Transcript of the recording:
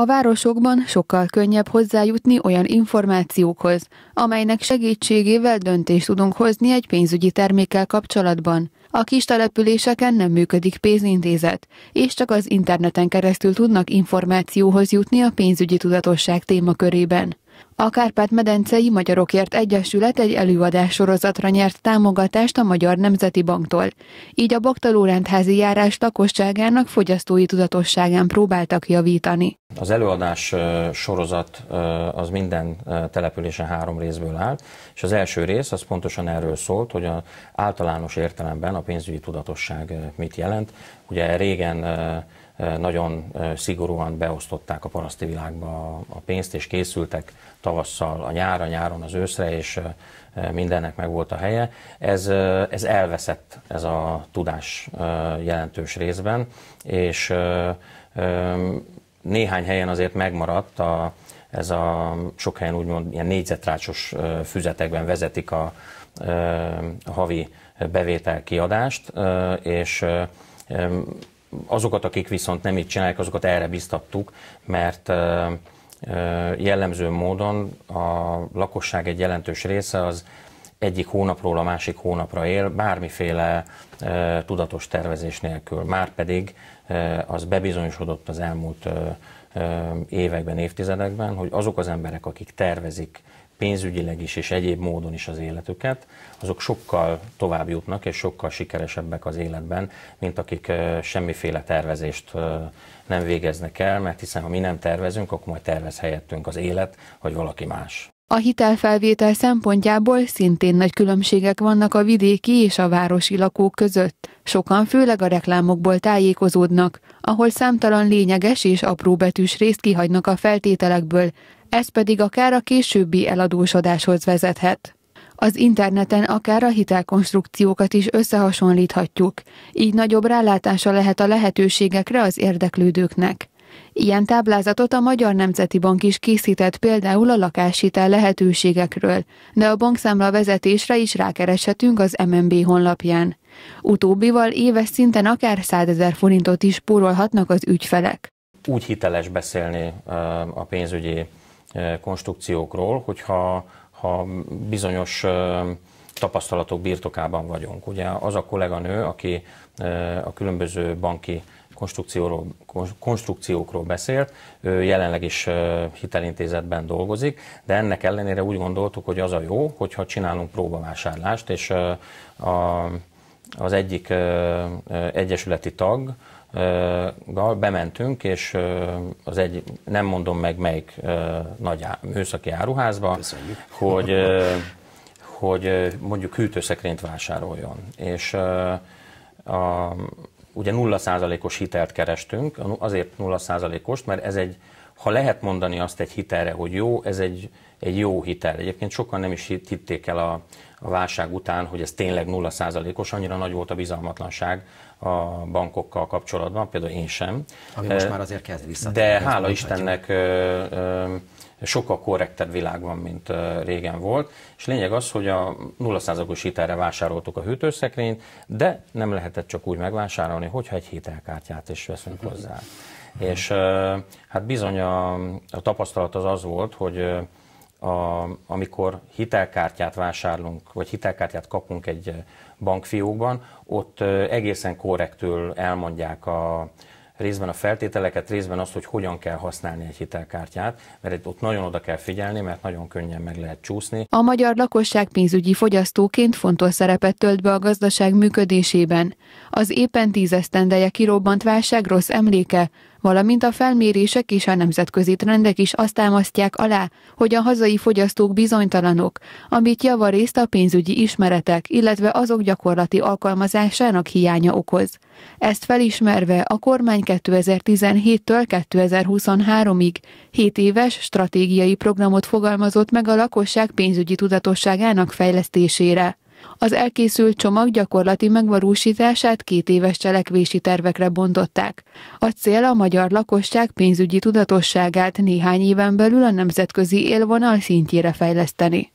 A városokban sokkal könnyebb hozzájutni olyan információkhoz, amelynek segítségével döntést tudunk hozni egy pénzügyi termékkel kapcsolatban. A kis településeken nem működik pénzintézet, és csak az interneten keresztül tudnak információhoz jutni a pénzügyi tudatosság témakörében. A Kárpát-medencei Magyarokért Egyesület egy előadás sorozatra nyert támogatást a Magyar Nemzeti Banktól. Így a rendházi járás lakosságának fogyasztói tudatosságán próbáltak javítani. Az előadás sorozat az minden településen három részből áll, és az első rész az pontosan erről szólt, hogy a általános értelemben a pénzügyi tudatosság mit jelent. Ugye régen Eh, nagyon eh, szigorúan beosztották a paraszti világba a pénzt, és készültek tavasszal a nyára, nyáron az őszre, és eh, mindennek meg volt a helye. Ez, ez elveszett, ez a tudás jelentős részben, és néhány helyen azért megmaradt a, ez a sok helyen úgymond ilyen négyzetrácsos füzetekben vezetik a, a havi bevétel kiadást, és azokat, akik viszont nem így csinálják, azokat erre biztattuk, mert jellemző módon a lakosság egy jelentős része az egyik hónapról a másik hónapra él, bármiféle tudatos tervezés nélkül. Márpedig az bebizonyosodott az elmúlt években, évtizedekben, hogy azok az emberek, akik tervezik, pénzügyileg is és egyéb módon is az életüket, azok sokkal tovább jutnak és sokkal sikeresebbek az életben, mint akik semmiféle tervezést nem végeznek el, mert hiszen ha mi nem tervezünk, akkor majd tervez helyettünk az élet, vagy valaki más. A hitelfelvétel szempontjából szintén nagy különbségek vannak a vidéki és a városi lakók között. Sokan főleg a reklámokból tájékozódnak, ahol számtalan lényeges és apróbetűs részt kihagynak a feltételekből, ez pedig akár a későbbi eladósodáshoz vezethet. Az interneten akár a hitelkonstrukciókat is összehasonlíthatjuk, így nagyobb rálátása lehet a lehetőségekre az érdeklődőknek. Ilyen táblázatot a Magyar Nemzeti Bank is készített például a lakáshitel lehetőségekről, de a bankszámla vezetésre is rákereshetünk az MNB honlapján. Utóbbival éves szinten akár 100 ezer forintot is spórolhatnak az ügyfelek. Úgy hiteles beszélni a pénzügyi konstrukciókról, hogyha ha bizonyos tapasztalatok birtokában vagyunk. Ugye az a kolléganő, aki a különböző banki konstrukcióról, konstrukciókról beszélt, ő jelenleg is hitelintézetben dolgozik, de ennek ellenére úgy gondoltuk, hogy az a jó, hogyha csinálunk próbavásárlást, és a, az egyik egyesületi tag, gal bementünk, és az egy, nem mondom meg melyik nagy műszaki áruházba, Köszönjük. hogy, hogy mondjuk hűtőszekrényt vásároljon. És a, ugye 0%-os hitelt kerestünk, azért 0%-ost, mert ez egy, ha lehet mondani azt egy hitelre, hogy jó, ez egy, egy jó hitel. Egyébként sokan nem is hitték el a, a válság után, hogy ez tényleg 0%-os, annyira nagy volt a bizalmatlanság a bankokkal kapcsolatban, például én sem. Ami most már azért kezd vissza. De hála Istennek ö, ö, sokkal korrektebb világ van, mint régen volt, és lényeg az, hogy a 0%-os hitelre vásároltuk a hűtőszekrényt, de nem lehetett csak úgy megvásárolni, hogyha egy hitelkártyát is veszünk mhm. hozzá. És hát bizony a, a tapasztalat az az volt, hogy a, amikor hitelkártyát vásárlunk, vagy hitelkártyát kapunk egy bankfiókban, ott egészen korrektül elmondják a, részben a feltételeket, részben azt, hogy hogyan kell használni egy hitelkártyát, mert ott nagyon oda kell figyelni, mert nagyon könnyen meg lehet csúszni. A magyar lakosság pénzügyi fogyasztóként fontos szerepet tölt be a gazdaság működésében. Az éppen tízesztendeje kirobbant válság rossz emléke, valamint a felmérések és a nemzetközi trendek is azt támasztják alá, hogy a hazai fogyasztók bizonytalanok, amit javarészt a pénzügyi ismeretek, illetve azok gyakorlati alkalmazásának hiánya okoz. Ezt felismerve a kormány 2017-től 2023-ig 7 éves stratégiai programot fogalmazott meg a lakosság pénzügyi tudatosságának fejlesztésére. Az elkészült csomag gyakorlati megvalósítását két éves cselekvési tervekre bontották. A cél a magyar lakosság pénzügyi tudatosságát néhány éven belül a nemzetközi élvonal szintjére fejleszteni.